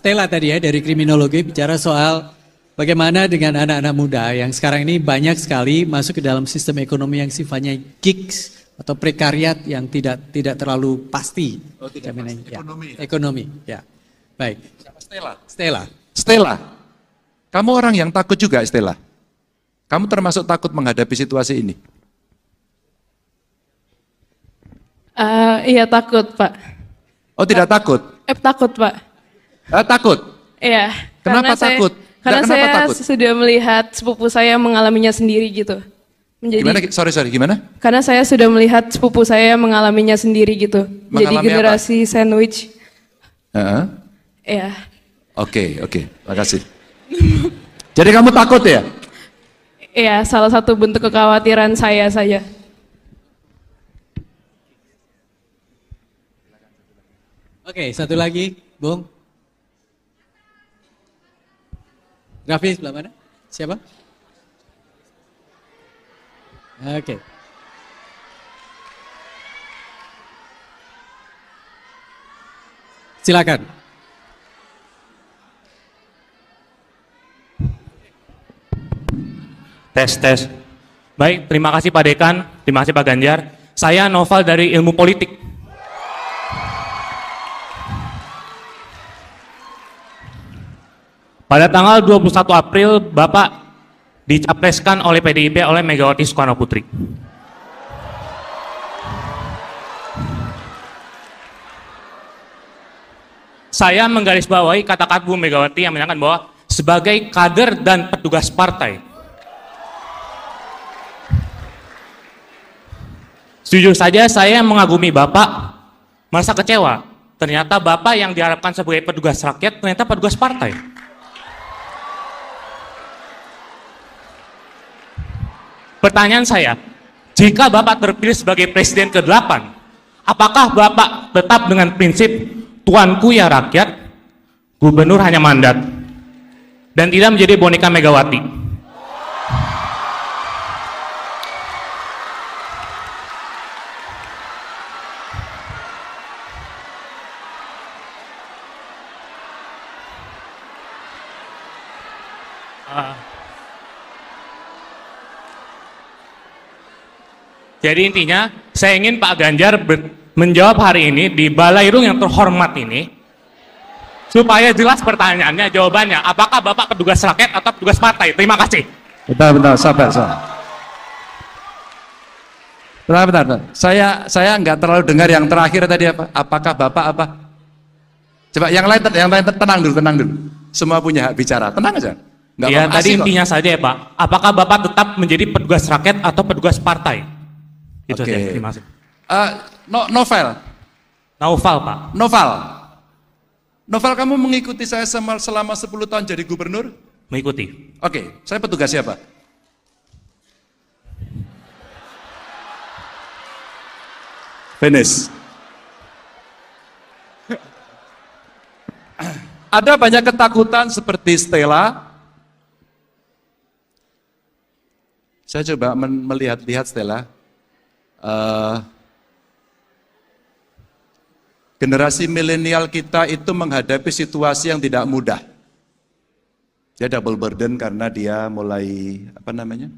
Stella tadi ya dari kriminologi bicara soal bagaimana dengan anak-anak muda yang sekarang ini banyak sekali masuk ke dalam sistem ekonomi yang sifatnya gigs atau prekariat yang tidak tidak terlalu pasti. Oh, tidak pasti. Ya. Ekonomi. Ya. Ekonomi, ya. Baik. Stella? Stella. Stella. Kamu orang yang takut juga, Stella. Kamu termasuk takut menghadapi situasi ini? Uh, iya takut, Pak. Oh, tidak takut? Eh, takut, Pak. Uh, takut. Iya. Kenapa karena takut? karena kenapa saya takut? sudah melihat sepupu saya mengalaminya sendiri gitu. Menjadi, gimana? Sorry sorry gimana? Karena saya sudah melihat sepupu saya mengalaminya sendiri gitu. Mengalami Jadi generasi apa? sandwich. Uh -huh. Iya. Oke okay, oke, okay. makasih. Jadi kamu takut ya? Iya, salah satu bentuk kekhawatiran saya saja. Oke, satu lagi, Bung. Raffi sebelah mana? Siapa? Oke. Okay. Silakan. Tes tes. Baik, terima kasih Pak Dekan, terima kasih Pak Ganjar. Saya Noval dari Ilmu Politik. Pada tanggal 21 April, Bapak dicapreskan oleh PDIP oleh Megawati Soekarno Putri. Saya menggarisbawahi kata-kata Bu Megawati yang menyatakan bahwa sebagai kader dan petugas partai, Jujur saja saya mengagumi Bapak, merasa kecewa. Ternyata Bapak yang diharapkan sebagai petugas rakyat, ternyata petugas partai. Pertanyaan saya, jika Bapak terpilih sebagai presiden ke-8, apakah Bapak tetap dengan prinsip tuanku ya rakyat, gubernur hanya mandat, dan tidak menjadi boneka Megawati? Uh, Jadi intinya, saya ingin Pak Ganjar menjawab hari ini di Balairung yang terhormat ini, supaya jelas pertanyaannya, jawabannya. Apakah Bapak petugas rakyat atau petugas partai? Terima kasih. Betul bentar, sabar, sabar. Bentar, bentar, Saya, saya nggak terlalu dengar yang terakhir tadi apa? Apakah Bapak apa? Coba yang lain, yang lain tenang dulu, tenang dulu. Semua punya hak bicara, tenang aja. Iya, tadi intinya kok. saja ya Pak. Apakah Bapak tetap menjadi petugas rakyat atau petugas partai? Oke. okay. terima kasih. Uh, no, novel. Novel, Pak. Novel. Novel kamu mengikuti saya selama 10 tahun jadi gubernur? Mengikuti. Oke, okay. saya petugas siapa? Venice. Ada banyak ketakutan seperti Stella. Saya coba melihat-lihat Stella uh, generasi milenial kita itu menghadapi situasi yang tidak mudah. Dia double burden karena dia mulai apa namanya?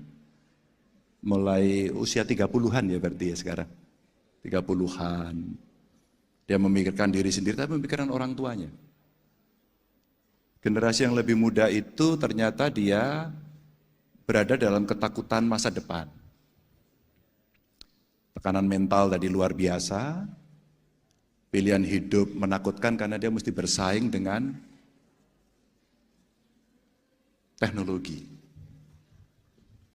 Mulai usia 30-an ya berarti ya sekarang. 30-an. Dia memikirkan diri sendiri tapi memikirkan orang tuanya. Generasi yang lebih muda itu ternyata dia berada dalam ketakutan masa depan. Tekanan mental tadi luar biasa. Pilihan hidup menakutkan karena dia mesti bersaing dengan teknologi.